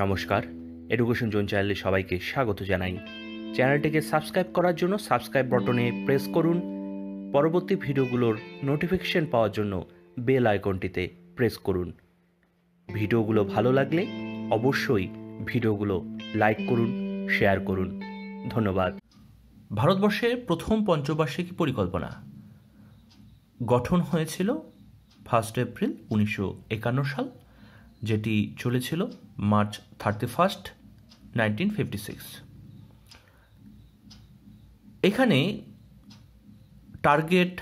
নমস্কার education zone চ্যানেলে সবাইকে স্বাগত জানাই চ্যানেলটিকে সাবস্ক্রাইব করার জন্য সাবস্ক্রাইব বটনে প্রেস করুন পরবর্তী ভিডিওগুলোর নোটিফিকেশন পাওয়ার জন্য বেল আইকনটিতে প্রেস করুন ভিডিওগুলো ভালো লাগলে অবশ্যই ভিডিওগুলো লাইক করুন শেয়ার করুন ধন্যবাদ ভারতবর্ষের প্রথম পঞ্চবার্ষিকী পরিকল্পনা গঠন হয়েছিল ফার্স্ট এপ্রিল উনিশশো একান্ন সাল যেটি চলেছিল March thirty first nineteen fifty six এখানে টার্গেট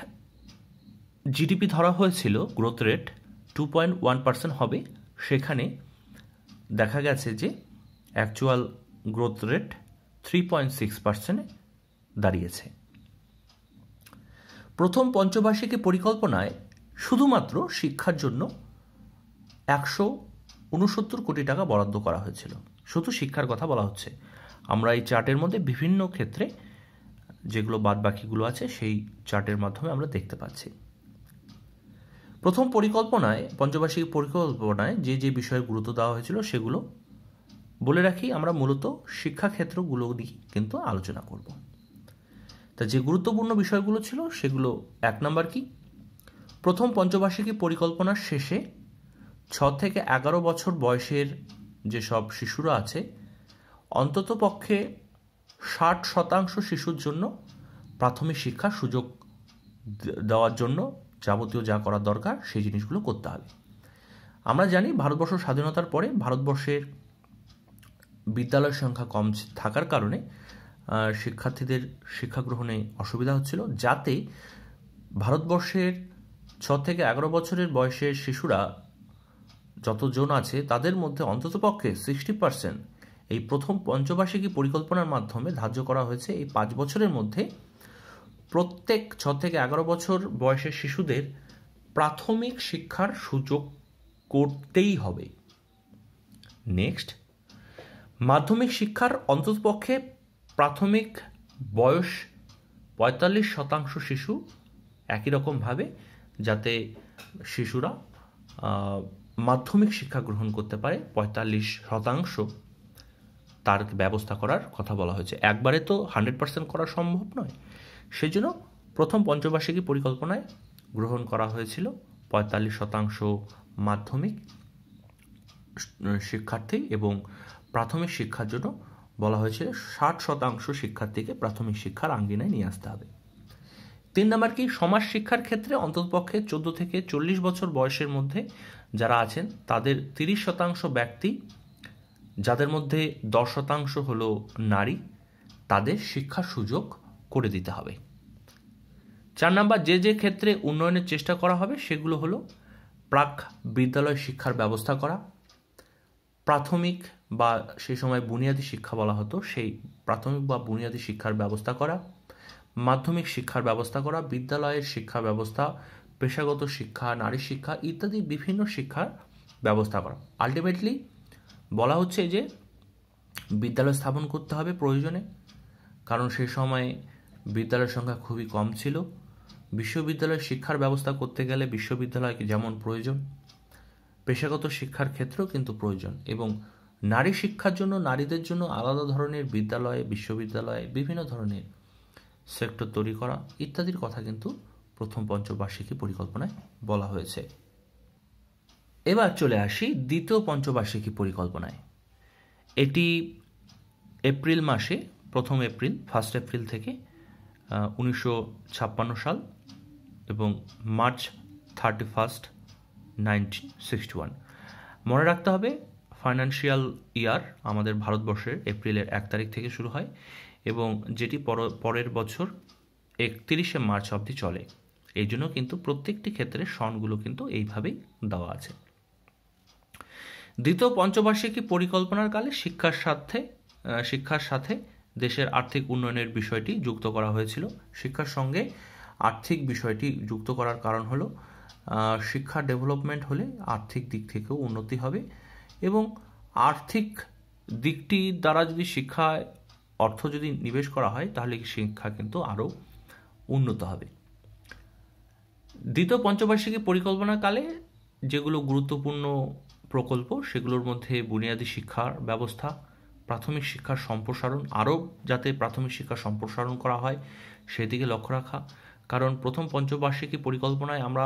জিডিপি ধরা হয়েছিল growth rate two point one percent হবে সেখানে দেখা গেছে যে actual growth rate three point six পার্সেন্টে দাঁড়িয়েছে প্রথম পঞ্চবার্ষিকী পরিকল্পনায় শুধুমাত্র শিক্ষার জন্য একশো উনসত্তর কোটি টাকা বরাদ্দ করা হয়েছিল শুধু শিক্ষার কথা বলা হচ্ছে আমরা এই চার্টের মধ্যে বিভিন্ন ক্ষেত্রে যেগুলো বাদ বাকিগুলো আছে সেই চার্টের মাধ্যমে আমরা দেখতে পাচ্ছি প্রথম পরিকল্পনায় পঞ্চবার্ষিক পরিকল্পনায় যে যে বিষয়ে গুরুত্ব দেওয়া হয়েছিল সেগুলো বলে রাখি আমরা মূলত শিক্ষাক্ষেত্রগুলো নিয়ে কিন্তু আলোচনা করব তা যে গুরুত্বপূর্ণ বিষয়গুলো ছিল সেগুলো এক নাম্বার কি প্রথম পঞ্চবার্ষিকী পরিকল্পনার শেষে ছ থেকে এগারো বছর বয়সের যেসব শিশুরা আছে অন্তত পক্ষে ষাট শতাংশ শিশুর জন্য প্রাথমিক শিক্ষার সুযোগ দেওয়ার জন্য যাবতীয় যা করা দরকার সেই জিনিসগুলো করতে হবে আমরা জানি ভারতবর্ষ স্বাধীনতার পরে ভারতবর্ষের বিদ্যালয়ের সংখ্যা কম থাকার কারণে শিক্ষার্থীদের শিক্ষা গ্রহণে অসুবিধা হচ্ছিল যাতে ভারতবর্ষের ছ থেকে এগারো বছরের বয়সের শিশুরা যতজন আছে তাদের মধ্যে অন্ততপক্ষে সিক্সটি পার্সেন্ট এই প্রথম পঞ্চবার্ষিকী পরিকল্পনার মাধ্যমে ধার্য করা হয়েছে এই পাঁচ বছরের মধ্যে প্রত্যেক ছ থেকে এগারো বছর বয়সের শিশুদের প্রাথমিক শিক্ষার সুযোগ করতেই হবে নেক্সট মাধ্যমিক শিক্ষার অন্ততপক্ষে প্রাথমিক বয়স পঁয়তাল্লিশ শতাংশ শিশু একই রকমভাবে যাতে শিশুরা মাধ্যমিক শিক্ষা গ্রহণ করতে পারে পঁয়তাল্লিশ শতাংশ তার ব্যবস্থা করার কথা বলা হয়েছে একবারে তো হান্ড্রেড পার্সেন্ট করা সম্ভব নয় সেই জন্য প্রথম পঞ্চবার্ষিকী পরিকল্পনায় গ্রহণ করা হয়েছিল পঁয়তাল্লিশ শতাংশ মাধ্যমিক শিক্ষার্থী এবং প্রাথমিক শিক্ষার জন্য বলা হয়েছিল ষাট শতাংশ শিক্ষার্থীকে প্রাথমিক শিক্ষার আঙ্গিনায় নিয়ে আসতে হবে তিন নাম্বার কি সমাজ শিক্ষার ক্ষেত্রে অন্ততপক্ষে চোদ্দ থেকে চল্লিশ বছর বয়সের মধ্যে যারা আছেন তাদের তিরিশ শতাংশ ব্যক্তি যাদের মধ্যে দশ শতাংশ হলো নারী তাদের শিক্ষার সুযোগ করে দিতে হবে চার নাম্বার যে যে ক্ষেত্রে উন্নয়নের চেষ্টা করা হবে সেগুলো হলো প্রাক বিদ্যালয় শিক্ষার ব্যবস্থা করা প্রাথমিক বা সেই সময় বুনিয়াদী শিক্ষা বলা হতো সেই প্রাথমিক বা বুনিয়াদী শিক্ষার ব্যবস্থা করা মাধ্যমিক শিক্ষার ব্যবস্থা করা বিদ্যালয়ের শিক্ষা ব্যবস্থা পেশাগত শিক্ষা নারী শিক্ষা ইত্যাদি বিভিন্ন শিক্ষার ব্যবস্থা করা আলটিমেটলি বলা হচ্ছে যে বিদ্যালয় স্থাপন করতে হবে প্রয়োজনে কারণ সে সময়ে বিদ্যালয়ের সংখ্যা খুবই কম ছিল বিশ্ববিদ্যালয়ের শিক্ষার ব্যবস্থা করতে গেলে বিশ্ববিদ্যালয়কে যেমন প্রয়োজন পেশাগত শিক্ষার ক্ষেত্রেও কিন্তু প্রয়োজন এবং নারী শিক্ষার জন্য নারীদের জন্য আলাদা ধরনের বিদ্যালয়ে বিশ্ববিদ্যালয়ে বিভিন্ন ধরনের সেক্টর তৈরি করা ইত্যাদির কথা কিন্তু প্রথম পঞ্চবার্ষিকী পরিকল্পনায় বলা হয়েছে এবার চলে আসি দ্বিতীয় পঞ্চবার্ষিকী পরিকল্পনায় এটি এপ্রিল মাসে প্রথম এপ্রিল ফার্স্ট এপ্রিল থেকে উনিশশো ছাপ্পান্ন সাল এবং March thirty first nineteen sixty one মনে রাখতে হবে ফাইন্যান্সিয়াল ইয়ার আমাদের ভারতবর্ষের এপ্রিলের এক তারিখ থেকে শুরু হয় এবং যেটি পরের বছর একত্রিশে মার্চ অবধি চলে এই জন্য কিন্তু প্রত্যেকটি ক্ষেত্রে সনগুলো কিন্তু এইভাবেই দেওয়া আছে দ্বিতীয় পঞ্চবার্ষিকী পরিকল্পনার কালে শিক্ষার সাথে শিক্ষার সাথে দেশের আর্থিক উন্নয়নের বিষয়টি যুক্ত করা হয়েছিল শিক্ষার সঙ্গে আর্থিক বিষয়টি যুক্ত করার কারণ হলো শিক্ষা ডেভেলপমেন্ট হলে আর্থিক দিক থেকেও উন্নতি হবে এবং আর্থিক দিকটি দ্বারা যদি শিক্ষায় অর্থ যদি নিবেশ করা হয় তাহলে শিক্ষা কিন্তু আরও উন্নত হবে দ্বিতীয় পঞ্চবার্ষিকী পরিকল্পনাকালে যেগুলো গুরুত্বপূর্ণ প্রকল্প সেগুলোর মধ্যে বুনিয়াদী শিক্ষার ব্যবস্থা প্রাথমিক শিক্ষার সম্প্রসারণ আরও যাতে প্রাথমিক শিক্ষা সম্প্রসারণ করা হয় সেদিকে লক্ষ্য রাখা কারণ প্রথম পঞ্চবার্ষিকী পরিকল্পনায় আমরা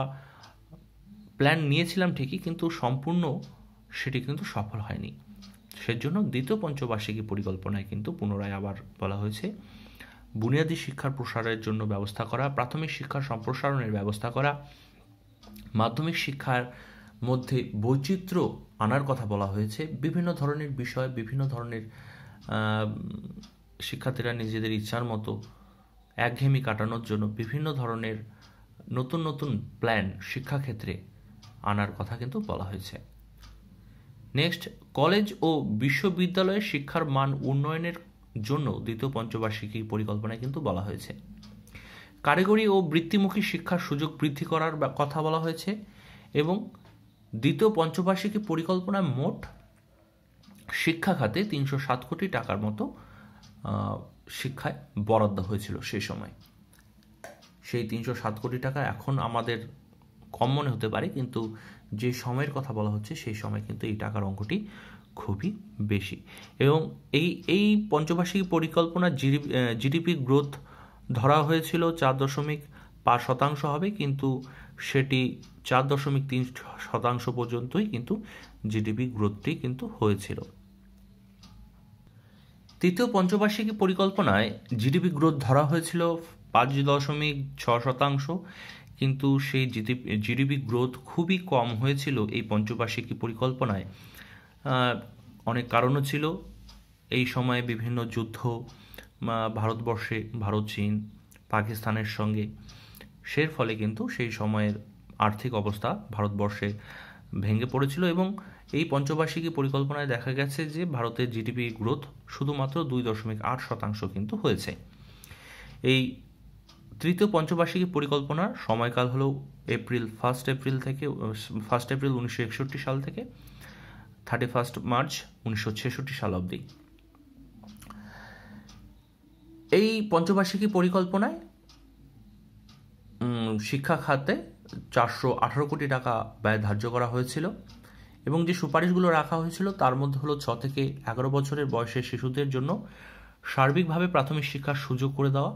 প্ল্যান নিয়েছিলাম ঠিকই কিন্তু সম্পূর্ণ সেটি কিন্তু সফল হয়নি সেজন্য দ্বিতীয় পঞ্চবার্ষিকী পরিকল্পনায় কিন্তু পুনরায় আবার বলা হয়েছে বুনিয়াদী শিক্ষার প্রসারের জন্য ব্যবস্থা করা প্রাথমিক শিক্ষার সম্প্রসারণের ব্যবস্থা করা মাধ্যমিক শিক্ষার মধ্যে বৈচিত্র্য আনার কথা বলা হয়েছে বিভিন্ন ধরনের বিষয় বিভিন্ন ধরনের শিক্ষার্থীরা নিজেদের ইচ্ছার মতো একঘেয়েমি কাটানোর জন্য বিভিন্ন ধরনের নতুন নতুন প্ল্যান শিক্ষাক্ষেত্রে আনার কথা কিন্তু বলা হয়েছে নেক্সট কলেজ ও বিশ্ববিদ্যালয়ে শিক্ষার মান উন্নয়নের জন্য দ্বিতীয় পঞ্চবার্ষিকী পরিকল্পনায় কিন্তু বলা হয়েছে কারিগরি ও বৃত্তিমুখী শিক্ষার সুযোগ বৃদ্ধি করার কথা বলা হয়েছে এবং দ্বিতীয় পঞ্চবার্ষিকী পরিকল্পনায় মোট শিক্ষা খাতে তিনশো সাত কোটি টাকার মতো শিক্ষায় বরাদ্দ হয়েছিল সেই সময় সেই তিনশো সাত কোটি টাকা এখন আমাদের কম মনে হতে পারে কিন্তু যে সময়ের কথা বলা হচ্ছে সেই সময় কিন্তু এই টাকার অঙ্কটি খুবই বেশি এবং এই এই পঞ্চবার্ষিক পরিকল্পনা জিডিপি জিডিপি গ্রোথ ধরা হয়েছিল চার দশমিক পাঁচ শতাংশ হবে কিন্তু সেটি চার দশমিক তিন শতাংশ পর্যন্তই কিন্তু জিডিপি গ্রোথটি কিন্তু হয়েছিল তৃতীয় পঞ্চবার্ষিক পরিকল্পনায় জিডিপি গ্রোথ ধরা হয়েছিল পাঁচ দশমিক ছ শতাংশ কিন্তু সেই জিডিপি জিডিপি গ্রোথ খুবই কম হয়েছিল এই পঞ্চবার্ষিকী পরিকল্পনায় অনেক কারণও ছিল এই সময়ে বিভিন্ন যুদ্ধ ভারতবর্ষে ভারত চীন পাকিস্তানের সঙ্গে সের ফলে কিন্তু সেই সময়ের আর্থিক অবস্থা ভারতবর্ষে ভেঙে পড়েছিল এবং এই পঞ্চবার্ষিকী পরিকল্পনায় দেখা গেছে যে ভারতের জিডিপি গ্রোথ শুধুমাত্র দুই দশমিক আট শতাংশ কিন্তু হয়েছে এই তৃতীয় পঞ্চবার্ষিকী পরিকল্পনার সময়কাল হলো এপ্রিল ফার্স্ট এপ্রিল থেকে ফার্স্ট এপ্রিল উনিশশো একষট্টি সাল থেকে থার্টি ফার্স্ট মার্চ উনিশশো ছেষট্টি সাল অবধি এই পঞ্চবার্ষিকী পরিকল্পনায় শিক্ষা খাতে চারশো আঠারো কোটি টাকা ব্যয় ধার্য করা হয়েছিল এবং যে সুপারিশগুলো রাখা হয়েছিল তার মধ্যে হলো ছ থেকে এগারো বছরের বয়সের শিশুদের জন্য সার্বিকভাবে প্রাথমিক শিক্ষার সুযোগ করে দেওয়া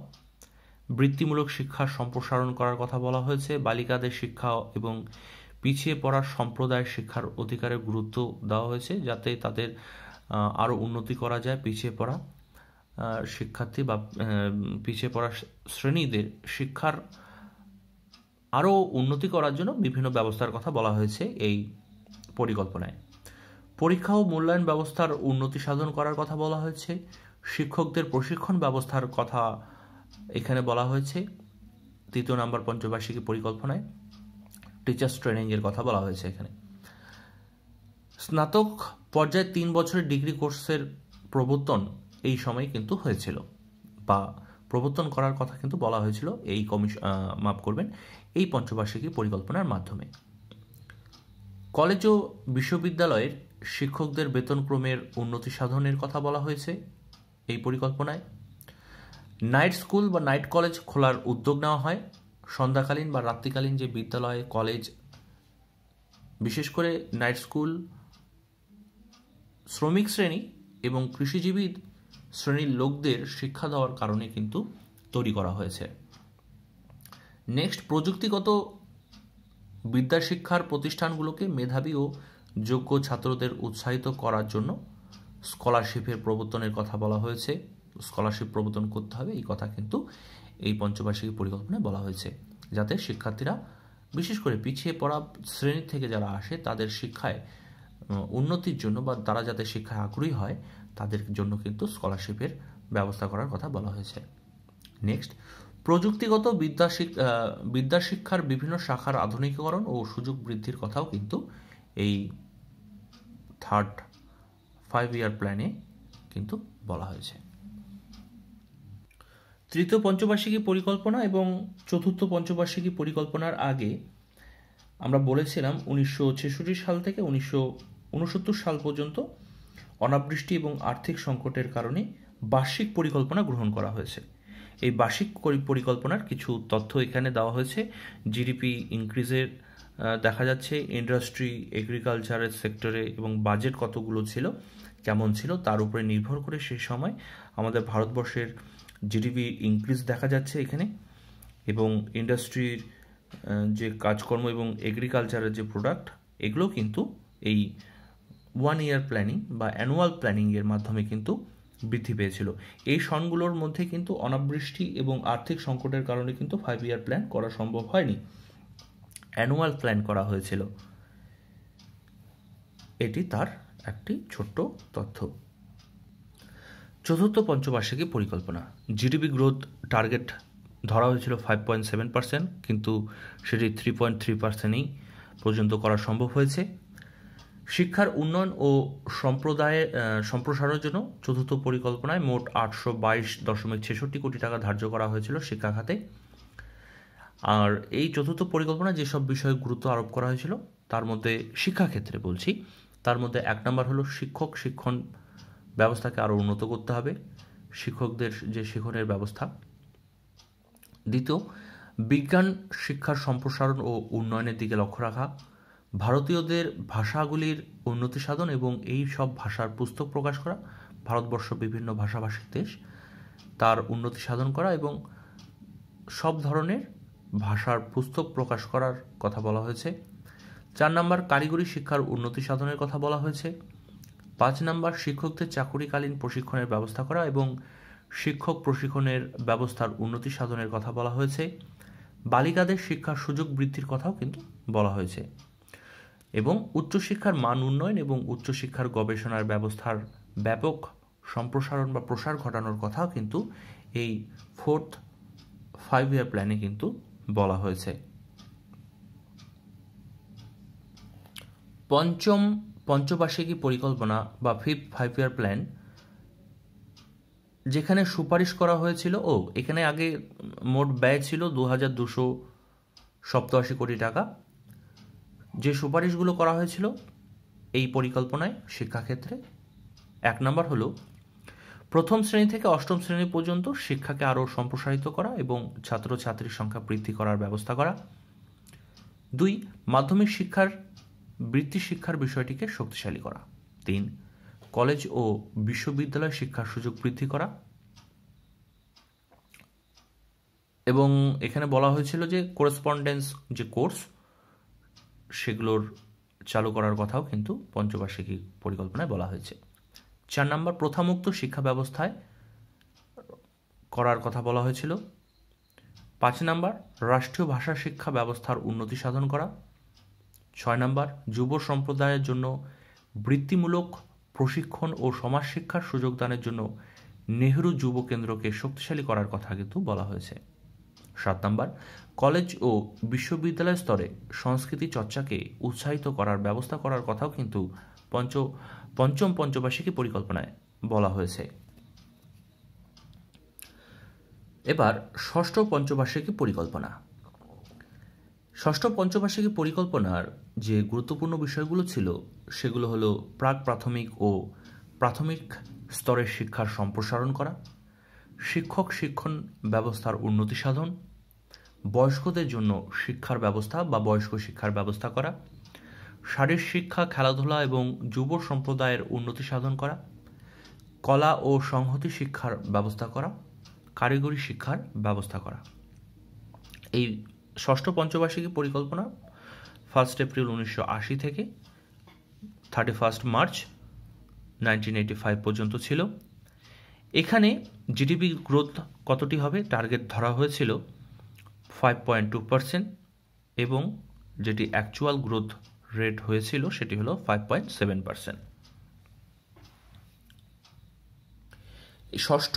বৃত্তিমূলক শিক্ষার সম্প্রসারণ করার কথা বলা হয়েছে বালিকাদের শিক্ষা এবং পিছিয়ে পড়া সম্প্রদায় শিক্ষার অধিকারের গুরুত্ব দেওয়া হয়েছে যাতে তাদের আরও উন্নতি করা যায় পিছিয়ে পড়া শিক্ষার্থী বা পিছিয়ে পড়া শ্রেণীদের শিক্ষার আরও উন্নতি করার জন্য বিভিন্ন ব্যবস্থার কথা বলা হয়েছে এই পরিকল্পনায় পরীক্ষা ও মূল্যায়ন ব্যবস্থার উন্নতি সাধন করার কথা বলা হয়েছে শিক্ষকদের প্রশিক্ষণ ব্যবস্থার কথা এখানে বলা হয়েছে তৃতীয় নাম্বার পঞ্চবার্ষিকী পরিকল্পনায় টিচার্স ট্রেনিংয়ের কথা বলা হয়েছে এখানে স্নাতক পর্যায়ে তিন বছরের ডিগ্রি কোর্সের প্রবর্তন এই সময় কিন্তু হয়েছিল বা প্রবর্তন করার কথা কিন্তু বলা হয়েছিল এই কমিশন মাপ করবেন এই পঞ্চবার্ষিকী পরিকল্পনার মাধ্যমে কলেজ ও বিশ্ববিদ্যালয়ের শিক্ষকদের বেতনক্রমের উন্নতি সাধনের কথা বলা হয়েছে এই পরিকল্পনায় নাইট স্কুল বা নাইট কলেজ খোলার উদ্যোগ নেওয়া হয় সন্ধ্যাকালীন বা রাত্রিকালীন যে বিদ্যালয় কলেজ বিশেষ করে নাইট স্কুল শ্রমিক শ্রেণী এবং কৃষিজীবী শ্রেণীর লোকদের শিক্ষা দেওয়ার কারণে কিন্তু তৈরি করা হয়েছে নেক্সট প্রযুক্তিগত বিদ্যা শিক্ষার প্রতিষ্ঠানগুলোকে মেধাবী ও যোগ্য ছাত্রদের উৎসাহিত করার জন্য স্কলারশিপের প্রবর্তনের কথা বলা হয়েছে স্কলারশিপ প্রবর্তন করতে হবে এই কথা কিন্তু এই পঞ্চবার্ষিকী পরিকল্পনায় বলা হয়েছে যাতে শিক্ষার্থীরা বিশেষ করে পিছিয়ে পড়া শ্রেণী থেকে যারা আসে তাদের শিক্ষায় উন্নতির জন্য বা তারা যাতে শিক্ষায় আগ্রহী হয় তাদের জন্য কিন্তু স্কলারশিপের ব্যবস্থা করার কথা বলা হয়েছে নেক্সট প্রযুক্তিগত বিদ্যা বিদ্যা শিক্ষার বিভিন্ন শাখার আধুনিকীকরণ ও সুযোগ বৃদ্ধির কথাও কিন্তু এই থার্ড ফাইভ ইয়ার প্ল্যানে কিন্তু বলা হয়েছে তৃতীয় পঞ্চবার্ষিকী পরিকল্পনা এবং চতুর্থ পঞ্চবার্ষিকী পরিকল্পনার আগে আমরা বলেছিলাম উনিশশো ছেষট্টি সাল থেকে উনিশশো উনসত্তর সাল পর্যন্ত অনাবৃষ্টি এবং আর্থিক সংকটের কারণে বার্ষিক পরিকল্পনা গ্রহণ করা হয়েছে এই বার্ষিক পরিকল্পনার কিছু তথ্য এখানে দেওয়া হয়েছে জিডিপি ইনক্রিজের দেখা যাচ্ছে ইন্ডাস্ট্রি এগ্রিকালচারের সেক্টরে এবং বাজেট কতগুলো ছিল কেমন ছিল তার উপরে নির্ভর করে সেই সময় আমাদের ভারতবর্ষের জিডিপি ইনক্রিজ দেখা যাচ্ছে এখানে এবং ইন্ডাস্ট্রির যে কাজকর্ম এবং এগ্রিকালচারের যে প্রোডাক্ট এগুলো কিন্তু এই ওয়ান ইয়ার প্ল্যানিং বা অ্যানুয়াল প্ল্যানিংয়ের মাধ্যমে কিন্তু বৃদ্ধি পেয়েছিল এই সনগুলোর মধ্যে কিন্তু অনাবৃষ্টি এবং আর্থিক সংকটের কারণে কিন্তু ফাইভ ইয়ার প্ল্যান করা সম্ভব হয়নি অ্যানুয়াল প্ল্যান করা হয়েছিল এটি তার একটি ছোট্ট তথ্য চতুর্থ পঞ্চবার্ষিকী পরিকল্পনা জিডিপি গ্রোথ টার্গেট ধরা হয়েছিল ফাইভ পয়েন্ট সেভেন পার্সেন্ট কিন্তু সেটি থ্রি পয়েন্ট থ্রি পার্সেন্টই পর্যন্ত করা সম্ভব হয়েছে শিক্ষার উন্নয়ন ও সম্প্রদায়ের সম্প্রসারণের জন্য চতুর্থ পরিকল্পনায় মোট আটশো বাইশ দশমিক ছেষট্টি কোটি টাকা ধার্য করা হয়েছিল শিক্ষা খাতে আর এই চতুর্থ পরিকল্পনা যেসব বিষয়ে গুরুত্ব আরোপ করা হয়েছিল তার মধ্যে শিক্ষাক্ষেত্রে বলছি তার মধ্যে এক নম্বর হলো শিক্ষক শিক্ষণ ব্যবস্থাকে আরও উন্নত করতে হবে শিক্ষকদের যে শিখনের ব্যবস্থা দ্বিতীয় বিজ্ঞান শিক্ষার সম্প্রসারণ ও উন্নয়নের দিকে লক্ষ্য রাখা ভারতীয়দের ভাষাগুলির উন্নতি সাধন এবং এই সব ভাষার পুস্তক প্রকাশ করা ভারতবর্ষ বিভিন্ন ভাষাভাষীর দেশ তার উন্নতি সাধন করা এবং সব ধরনের ভাষার পুস্তক প্রকাশ করার কথা বলা হয়েছে চার নম্বর কারিগরি শিক্ষার উন্নতি সাধনের কথা বলা হয়েছে পাঁচ নাম্বার শিক্ষকদের চাকুরিকালীন প্রশিক্ষণের ব্যবস্থা করা এবং শিক্ষক প্রশিক্ষণের ব্যবস্থার উন্নতি সাধনের কথা বলা হয়েছে বালিকাদের শিক্ষার সুযোগ বৃদ্ধির কথাও কিন্তু বলা হয়েছে এবং উচ্চশিক্ষার মান উন্নয়ন এবং উচ্চশিক্ষার গবেষণার ব্যবস্থার ব্যাপক সম্প্রসারণ বা প্রসার ঘটানোর কথাও কিন্তু এই ফোর্থ ফাইভ ইয়ার প্ল্যানে কিন্তু বলা হয়েছে পঞ্চম পঞ্চবার্ষিকী পরিকল্পনা বা ফিফ ফাইভ ইয়ার প্ল্যান যেখানে সুপারিশ করা হয়েছিল ও এখানে আগে মোট ব্যয় ছিল দু হাজার দুশো সপ্তআশি কোটি টাকা যে সুপারিশগুলো করা হয়েছিল এই পরিকল্পনায় শিক্ষাক্ষেত্রে এক নম্বর হলো প্রথম শ্রেণী থেকে অষ্টম শ্রেণী পর্যন্ত শিক্ষাকে আরও সম্প্রসারিত করা এবং ছাত্রছাত্রীর সংখ্যা বৃদ্ধি করার ব্যবস্থা করা দুই মাধ্যমিক শিক্ষার বৃত্তি শিক্ষার বিষয়টিকে শক্তিশালী করা তিন কলেজ ও বিশ্ববিদ্যালয় শিক্ষার সুযোগ বৃদ্ধি করা এবং এখানে বলা হয়েছিল যে করেসপন্ডেন্স যে কোর্স সেগুলোর চালু করার কথাও কিন্তু পঞ্চবার্ষিকী পরিকল্পনায় বলা হয়েছে চার নম্বর প্রথামুক্ত শিক্ষা ব্যবস্থায় করার কথা বলা হয়েছিল পাঁচ নম্বর রাষ্ট্রীয় ভাষা শিক্ষা ব্যবস্থার উন্নতি সাধন করা ছয় নম্বর যুব সম্প্রদায়ের জন্য বৃত্তিমূলক প্রশিক্ষণ ও সমাজ শিক্ষার সুযোগ দানের জন্য নেহরু যুব কেন্দ্রকে শক্তিশালী করার কথা কিন্তু বলা হয়েছে সাত নম্বর কলেজ ও বিশ্ববিদ্যালয় স্তরে সংস্কৃতি চর্চাকে উৎসাহিত করার ব্যবস্থা করার কথাও কিন্তু পঞ্চ পঞ্চম পঞ্চবার্ষিকী পরিকল্পনায় বলা হয়েছে এবার ষষ্ঠ পঞ্চবার্ষিকী পরিকল্পনা ষষ্ঠ পঞ্চবার্ষিকী পরিকল্পনার যে গুরুত্বপূর্ণ বিষয়গুলো ছিল সেগুলো হলো প্রাক প্রাথমিক ও প্রাথমিক স্তরের শিক্ষার সম্প্রসারণ করা শিক্ষক শিক্ষণ ব্যবস্থার উন্নতি সাধন বয়স্কদের জন্য শিক্ষার ব্যবস্থা বা বয়স্ক শিক্ষার ব্যবস্থা করা শারীর শিক্ষা খেলাধুলা এবং যুব সম্প্রদায়ের উন্নতি সাধন করা কলা ও সংহতি শিক্ষার ব্যবস্থা করা কারিগরি শিক্ষার ব্যবস্থা করা এই ষষ্ঠ পঞ্চবার্ষিকী পরিকল্পনা ফার্স্ট এপ্রিল উনিশশো আশি থেকে thirty first March nineteen eighty five পর্যন্ত ছিল এখানে জিডিপি গ্রোথ কতটি হবে টার্গেট ধরা হয়েছিল ফাইভ পয়েন্ট টু পার্সেন্ট এবং যেটি অ্যাকচুয়াল গ্রোথ রেট হয়েছিল সেটি হলো ফাইভ পয়েন্ট সেভেন পার্সেন্ট ষষ্ঠ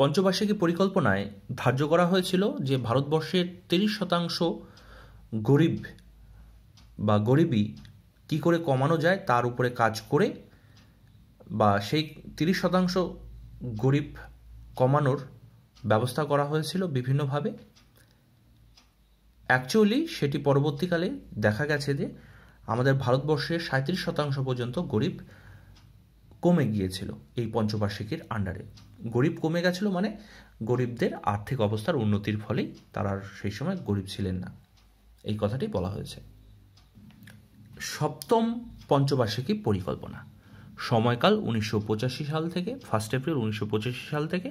পঞ্চবার্ষিকী পরিকল্পনায় ধার্য করা হয়েছিল যে ভারতবর্ষের তিরিশ শতাংশ গরিব বা গরিবী কি করে কমানো যায় তার উপরে কাজ করে বা সেই তিরিশ শতাংশ গরিব কমানোর ব্যবস্থা করা হয়েছিল বিভিন্নভাবে অ্যাকচুয়ালি সেটি পরবর্তীকালে দেখা গেছে যে আমাদের ভারতবর্ষে সাঁত্রিশ শতাংশ পর্যন্ত গরিব কমে গিয়েছিল এই পঞ্চবার্ষিকীর আন্ডারে গরিব কমে গেছিল মানে গরিবদের আর্থিক অবস্থার উন্নতির ফলেই তারা সেই সময় গরিব ছিলেন না এই কথাটি বলা হয়েছে সপ্তম পঞ্চবার্ষিকী পরিকল্পনা সময়কাল উনিশশো সাল থেকে ফার্স্ট এপ্রিল উনিশশো সাল থেকে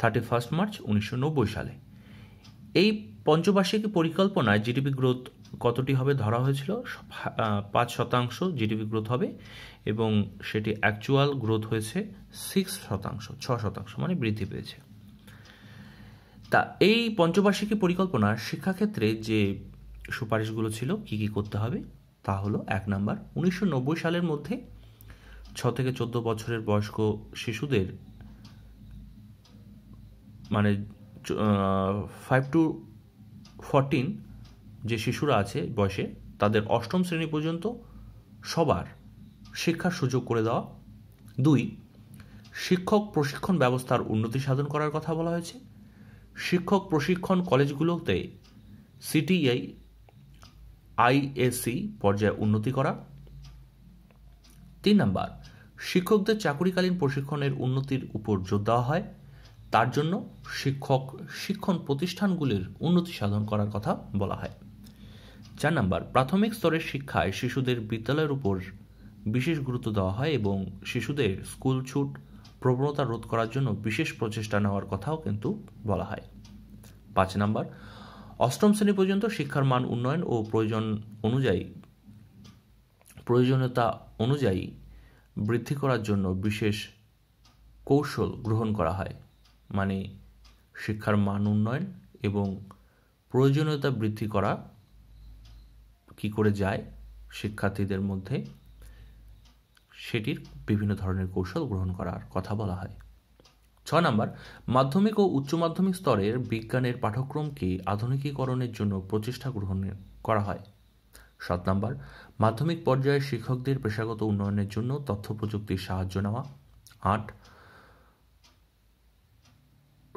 থার্টি ফার্স্ট মার্চ উনিশশো সালে এই পঞ্চবার্ষিকী পরিকল্পনায় জিডিপি গ্রোথ কতটি হবে ধরা হয়েছিল পাঁচ শতাংশ জিডিপি গ্রোথ হবে এবং সেটি অ্যাকচুয়াল গ্রোথ হয়েছে সিক্স শতাংশ ছ শতাংশ মানে বৃদ্ধি পেয়েছে তা এই পঞ্চবার্ষিকী পরিকল্পনার শিক্ষাক্ষেত্রে যে সুপারিশগুলো ছিল কি কি করতে হবে তা হলো এক নাম্বার উনিশশো সালের মধ্যে ছ থেকে চোদ্দ বছরের বয়স্ক শিশুদের মানে ফাইভ টু ফোরটিন যে শিশুরা আছে বয়সে তাদের অষ্টম শ্রেণী পর্যন্ত সবার শিক্ষার সুযোগ করে দেওয়া দুই শিক্ষক প্রশিক্ষণ ব্যবস্থার উন্নতি সাধন করার কথা বলা হয়েছে শিক্ষক প্রশিক্ষণ কলেজগুলোতে সিটিআই আইএসি পর্যায়ে উন্নতি করা তিন নাম্বার শিক্ষকদের চাকরিকালীন প্রশিক্ষণের উন্নতির উপর জোর দেওয়া হয় তার জন্য শিক্ষক শিক্ষণ প্রতিষ্ঠানগুলির উন্নতি সাধন করার কথা বলা হয় চার নাম্বার প্রাথমিক স্তরের শিক্ষায় শিশুদের বিদ্যালয়ের উপর বিশেষ গুরুত্ব দেওয়া হয় এবং শিশুদের স্কুল ছুট প্রবণতা রোধ করার জন্য বিশেষ প্রচেষ্টা নেওয়ার কথাও কিন্তু বলা হয় পাঁচ নাম্বার অষ্টম শ্রেণী পর্যন্ত শিক্ষার মান উন্নয়ন ও প্রয়োজন অনুযায়ী প্রয়োজনীয়তা অনুযায়ী বৃদ্ধি করার জন্য বিশেষ কৌশল গ্রহণ করা হয় মানে শিক্ষার মান উন্নয়ন এবং প্রয়োজনীয়তা বৃদ্ধি করা কি করে যায় শিক্ষার্থীদের মধ্যে সেটির বিভিন্ন ধরনের কৌশল গ্রহণ করার কথা বলা হয় ছ নম্বর মাধ্যমিক ও উচ্চ মাধ্যমিক স্তরের বিজ্ঞানের পাঠ্যক্রমকে আধুনিকীকরণের জন্য প্রচেষ্টা গ্রহণ করা হয় সাত নম্বর মাধ্যমিক পর্যায়ে শিক্ষকদের পেশাগত উন্নয়নের জন্য তথ্য প্রযুক্তির সাহায্য নেওয়া আট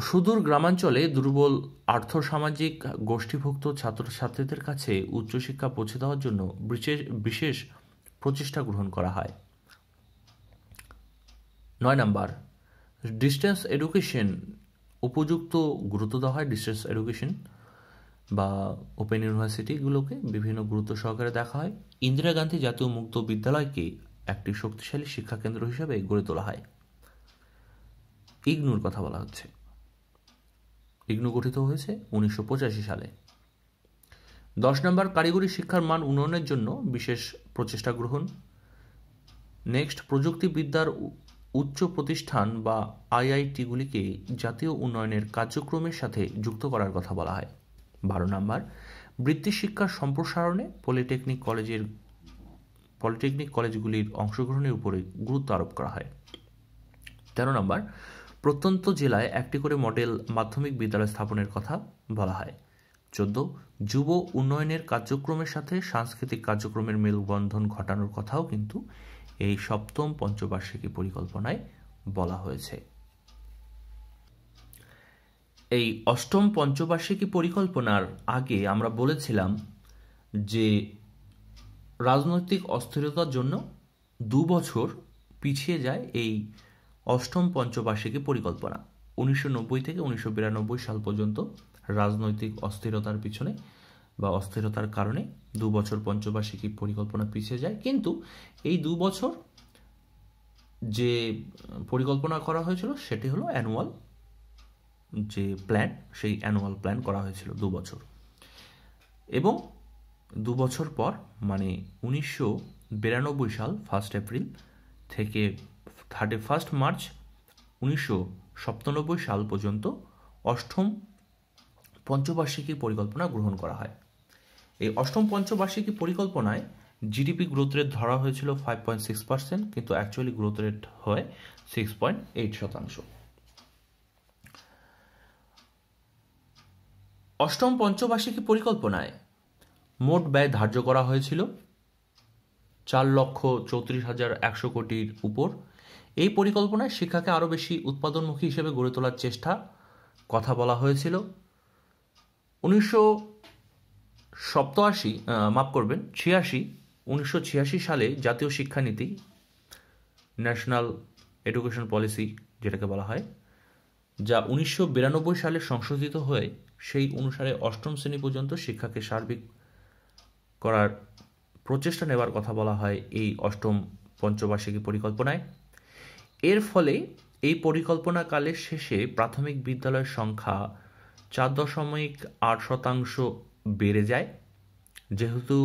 সুদূর গ্রামাঞ্চলে দুর্বল আর্থসামাজিক গোষ্ঠীভুক্ত ছাত্রছাত্রীদের কাছে উচ্চশিক্ষা পৌঁছে দেওয়ার জন্য বিশেষ বিশেষ প্রচেষ্টা গ্রহণ করা হয় নয় নাম্বার ডিস্টেন্স এডুকেশন উপযুক্ত গুরুত্ব দেওয়া হয় ডিস্টেন্স এডুকেশন বা ওপেন ইউনিভার্সিটিগুলোকে বিভিন্ন গুরুত্ব সহকারে দেখা হয় ইন্দিরা গান্ধী জাতীয় মুক্ত বিদ্যালয়কে একটি শক্তিশালী শিক্ষাকেন্দ্র হিসাবে গড়ে তোলা হয় ইগনুর কথা বলা হচ্ছে ইগনু গঠিত হয়েছে উনিশশো সালে দশ নম্বর কারিগরি শিক্ষার মান উন্নয়নের জন্য বিশেষ প্রচেষ্টা গ্রহণ নেক্সট প্রযুক্তিবিদ্যার উচ্চ প্রতিষ্ঠান বা আইআইটিগুলিকে জাতীয় উন্নয়নের কার্যক্রমের সাথে যুক্ত করার কথা বলা হয় বারো নম্বর বৃত্তি শিক্ষার সম্প্রসারণে পলিটেকনিক কলেজের পলিটেকনিক কলেজগুলির অংশগ্রহণের উপরে গুরুত্ব আরোপ করা হয় তেরো নম্বর প্রত্যন্ত জেলায় একটি করে মডেল মাধ্যমিক বিদ্যালয় স্থাপনের কথা বলা হয় চোদ্দ যুব উন্নয়নের কার্যক্রমের সাথে সাংস্কৃতিক কার্যক্রমের মেলবন্ধন ঘটানোর কথাও কিন্তু এই সপ্তম পঞ্চবার্ষিকী পরিকল্পনায় বলা হয়েছে এই অষ্টম পঞ্চবার্ষিকী পরিকল্পনার আগে আমরা বলেছিলাম যে রাজনৈতিক অস্থিরতার জন্য দু বছর পিছিয়ে যায় এই অষ্টম পঞ্চবার্ষিকী পরিকল্পনা উনিশশো থেকে উনিশশো সাল পর্যন্ত রাজনৈতিক অস্থিরতার পিছনে বা অস্থিরতার কারণে দু বছর পঞ্চবার্ষিকী পরিকল্পনা পিছিয়ে যায় কিন্তু এই দু বছর যে পরিকল্পনা করা হয়েছিল সেটি হলো অ্যানুয়াল যে প্ল্যান সেই অ্যানুয়াল প্ল্যান করা হয়েছিল দু বছর এবং দু বছর পর মানে উনিশশো সাল ফার্স্ট এপ্রিল থেকে থার্টি ফার্স্ট মার্চ উনিশশো সপ্তানব্বই সাল পর্যন্ত অষ্টম পঞ্চবার্ষিকী পরিকল্পনা গ্রহণ করা হয় এই অষ্টম পঞ্চবার্ষিকী পরিকল্পনায় জিডিপি গ্রোথ রেট ধরা হয়েছিল ফাইভ পয়েন্ট সিক্স পার্সেন্ট কিন্তু অ্যাকচুয়ালি গ্রোথ রেট হয় সিক্স পয়েন্ট এইট শতাংশ অষ্টম পঞ্চবার্ষিকী পরিকল্পনায় মোট ব্যয় ধার্য করা হয়েছিল চার লক্ষ চৌত্রিশ হাজার একশো কোটির উপর এই পরিকল্পনায় শিক্ষাকে আরও বেশি উৎপাদনমুখী হিসেবে গড়ে তোলার চেষ্টা কথা বলা হয়েছিল উনিশশো সপ্তআশি মাফ করবেন ছিয়াশি উনিশশো ছিয়াশি সালে জাতীয় শিক্ষানীতি ন্যাশনাল এডুকেশন পলিসি যেটাকে বলা হয় যা উনিশশো বিরানব্বই সালে সংশোধিত হয়ে সেই অনুসারে অষ্টম শ্রেণী পর্যন্ত শিক্ষাকে সার্বিক করার প্রচেষ্টা নেবার কথা বলা হয় এই অষ্টম পঞ্চবার্ষিকী পরিকল্পনায় এর ফলে এই পরিকল্পনা কালের শেষে প্রাথমিক বিদ্যালয়ের সংখ্যা চার দশমিক আট শতাংশ বেড়ে যায় যেহেতু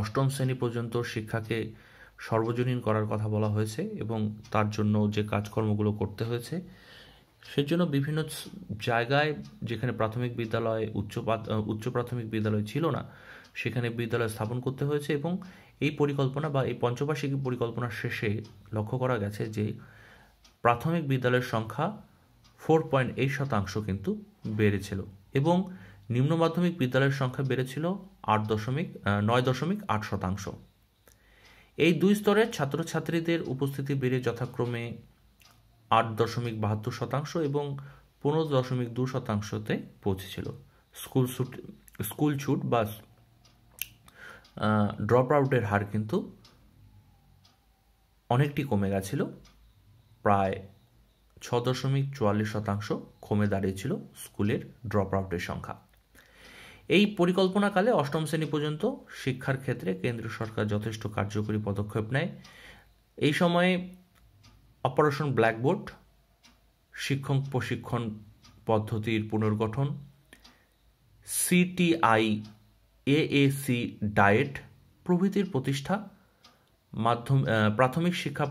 অষ্টম শ্রেণী পর্যন্ত শিক্ষাকে সর্বজনীন করার কথা বলা হয়েছে এবং তার জন্য যে কাজকর্মগুলো করতে হয়েছে সেজন্য বিভিন্ন জায়গায় যেখানে প্রাথমিক বিদ্যালয় উচ্চ উচ্চ প্রাথমিক বিদ্যালয় ছিল না সেখানে বিদ্যালয় স্থাপন করতে হয়েছে এবং এই পরিকল্পনা বা এই পঞ্চবার্ষিকী পরিকল্পনার শেষে লক্ষ্য করা গেছে যে প্রাথমিক বিদ্যালয়ের সংখ্যা ফোর পয়েন্ট এইট শতাংশ কিন্তু বেড়েছিল এবং নিম্ন মাধ্যমিক বিদ্যালয়ের সংখ্যা বেড়েছিল আট দশমিক নয় দশমিক আট শতাংশ এই দুই স্তরের ছাত্রছাত্রীদের উপস্থিতি বেড়ে যথাক্রমে আট দশমিক বাহাত্তর শতাংশ এবং পনেরো দশমিক দু শতাংশতে পৌঁছেছিল স্কুল ছুট স্কুল ছুট বা ড্রপ আউটের হার কিন্তু অনেকটি কমে গেছিল প্রায় ছ দশমিক চুয়াল্লিশ শতাংশ কমে দাঁড়িয়েছিল স্কুলের ড্রপ আউটের সংখ্যা এই পরিকল্পনাকালে অষ্টম শ্রেণী পর্যন্ত শিক্ষার ক্ষেত্রে কেন্দ্র সরকার যথেষ্ট কার্যকরী পদক্ষেপ নেয় এই সময়ে অপারেশন ব্ল্যাকবোর্ড শিক্ষক প্রশিক্ষণ পদ্ধতির পুনর্গঠন সিটিআই এএসি ডায়েট প্রভৃতির প্রতিষ্ঠা মাধ্যম প্রাথমিক শিক্ষা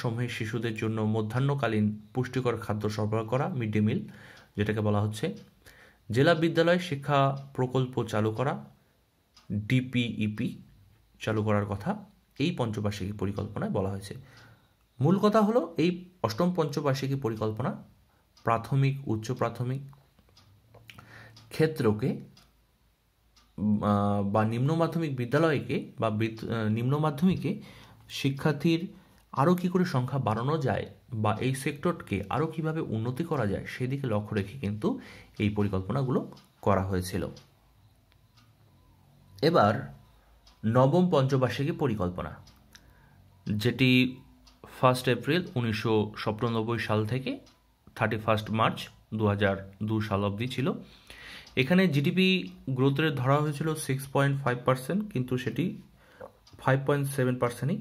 সমূহে শিশুদের জন্য মধ্যাহ্নকালীন পুষ্টিকর খাদ্য সরবরাহ করা মিড ডে মিল যেটাকে বলা হচ্ছে জেলা বিদ্যালয় শিক্ষা প্রকল্প চালু করা ডিপিইপি চালু করার কথা এই পঞ্চবার্ষিকী পরিকল্পনায় বলা হয়েছে মূল কথা হলো এই অষ্টম পঞ্চবার্ষিকী পরিকল্পনা প্রাথমিক উচ্চ প্রাথমিক ক্ষেত্রকে বা নিম্ন মাধ্যমিক বিদ্যালয়কে বা নিম্ন মাধ্যমিকে শিক্ষার্থীর আরও কী করে সংখ্যা বাড়ানো যায় বা এই সেক্টরকে আরও কীভাবে উন্নতি করা যায় সেদিকে লক্ষ্য রেখে কিন্তু এই পরিকল্পনাগুলো করা হয়েছিল এবার নবম পঞ্চবার্ষিকী পরিকল্পনা যেটি ফার্স্ট এপ্রিল উনিশশো সাল থেকে থার্টি ফার্স্ট মার্চ দু সাল অবধি ছিল এখানে জিডিপি গ্রোথ রেট ধরা হয়েছিল সিক্স পয়েন্ট ফাইভ পার্সেন্ট কিন্তু সেটি ফাইভ পয়েন্ট সেভেন পার্সেন্টই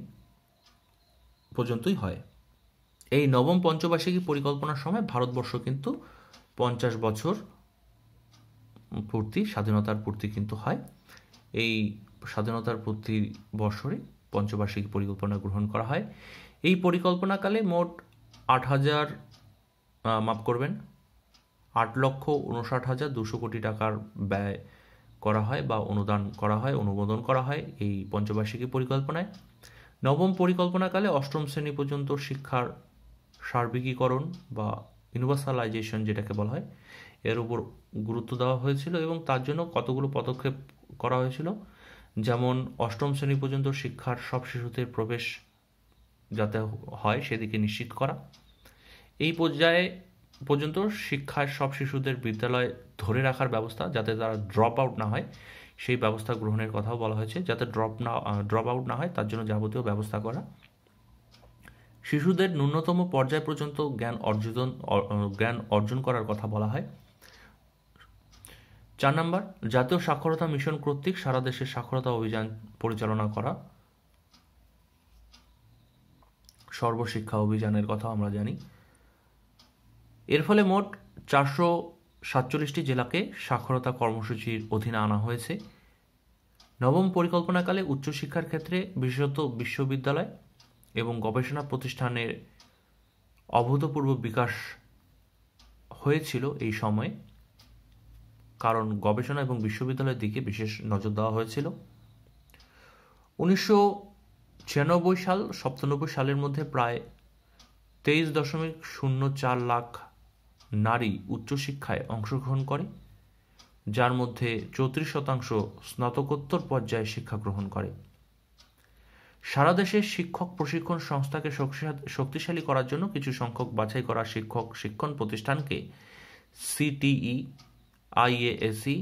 পর্যন্তই হয় এই নবম পঞ্চবার্ষিকী পরিকল্পনার সময় ভারতবর্ষ কিন্তু পঞ্চাশ বছর পূর্তি স্বাধীনতার পূর্তি কিন্তু হয় এই স্বাধীনতার প্রতি বছরে পঞ্চবার্ষিকী পরিকল্পনা গ্রহণ করা হয় এই পরিকল্পনাকালে মোট আট হাজার মাফ করবেন আট লক্ষ উনষাট হাজার দুশো কোটি টাকার ব্যয় করা হয় বা অনুদান করা হয় অনুমোদন করা হয় এই পঞ্চবার্ষিকী পরিকল্পনায় নবম পরিকল্পনাকালে অষ্টম শ্রেণী পর্যন্ত শিক্ষার সার্বিকীকরণ বা ইউনিভার্সালাইজেশন যেটাকে বলা হয় এর উপর গুরুত্ব দেওয়া হয়েছিল এবং তার জন্য কতগুলো পদক্ষেপ করা হয়েছিল যেমন অষ্টম শ্রেণী পর্যন্ত শিক্ষার সব শিশুদের প্রবেশ যাতে হয় সেদিকে নিশ্চিত করা এই পর্যায়ে পর্যন্ত শিক্ষায় সব শিশুদের বিদ্যালয়ে ধরে রাখার ব্যবস্থা যাতে তারা ড্রপ আউট না হয় সেই ব্যবস্থা গ্রহণের কথাও বলা হয়েছে যাতে ড্রপ না ড্রপ আউট না হয় তার জন্য যাবতীয় ব্যবস্থা করা শিশুদের ন্যূনতম পর্যায় পর্যন্ত জ্ঞান অর্জন জ্ঞান অর্জন করার কথা বলা হয় চার নম্বর জাতীয় সাক্ষরতা মিশন কর্তৃক সারা দেশে সাক্ষরতা অভিযান পরিচালনা করা সর্বশিক্ষা অভিযানের কথা আমরা জানি এর ফলে মোট চারশো সাতচল্লিশটি জেলাকে সাক্ষরতা কর্মসূচির অধীনে আনা হয়েছে নবম পরিকল্পনাকালে উচ্চশিক্ষার ক্ষেত্রে বিশেষত বিশ্ববিদ্যালয় এবং গবেষণা প্রতিষ্ঠানের অভূতপূর্ব বিকাশ হয়েছিল এই সময়ে কারণ গবেষণা এবং বিশ্ববিদ্যালয়ের দিকে বিশেষ নজর দেওয়া হয়েছিল উনিশশো ছিয়ানব্বই সাল সপ্তানব্বই সালের মধ্যে প্রায় তেইশ দশমিক শূন্য চার লাখ নারী উচ্চশিক্ষায় অংশগ্রহণ করে যার মধ্যে চৌত্রিশ শতাংশ স্নাতকোত্তর পর্যায়ে শিক্ষা গ্রহণ করে সারা দেশে শিক্ষক প্রশিক্ষণ সংস্থাকে শক্তিশালী করার জন্য কিছু সংখ্যক বাছাই করা শিক্ষক শিক্ষণ প্রতিষ্ঠানকে সিটিই আইএএসি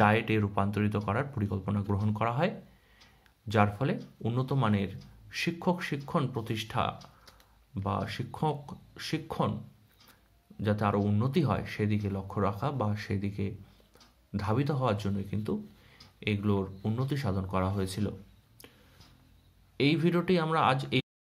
ডায়েটে রূপান্তরিত করার পরিকল্পনা গ্রহণ করা হয় যার ফলে উন্নত মানের শিক্ষক শিক্ষণ প্রতিষ্ঠা বা শিক্ষক শিক্ষণ যাতে আরও উন্নতি হয় সেদিকে লক্ষ্য রাখা বা সেদিকে ধাবিত হওয়ার জন্য কিন্তু এগুলোর উন্নতি সাধন করা হয়েছিল এই ভিডিওটি আমরা আজ এই